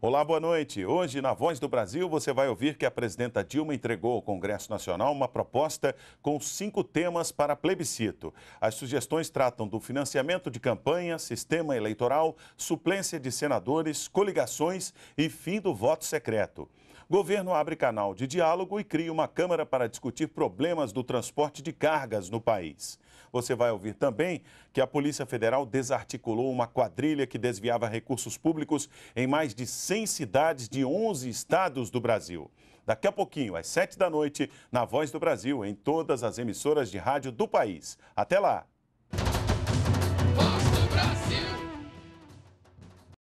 Olá, boa noite. Hoje, na Voz do Brasil, você vai ouvir que a presidenta Dilma entregou ao Congresso Nacional uma proposta com cinco temas para plebiscito. As sugestões tratam do financiamento de campanha, sistema eleitoral, suplência de senadores, coligações e fim do voto secreto. Governo abre canal de diálogo e cria uma Câmara para discutir problemas do transporte de cargas no país. Você vai ouvir também que a Polícia Federal desarticulou uma quadrilha que desviava recursos públicos em mais de 100 cidades de 11 estados do Brasil. Daqui a pouquinho, às 7 da noite, na Voz do Brasil, em todas as emissoras de rádio do país. Até lá!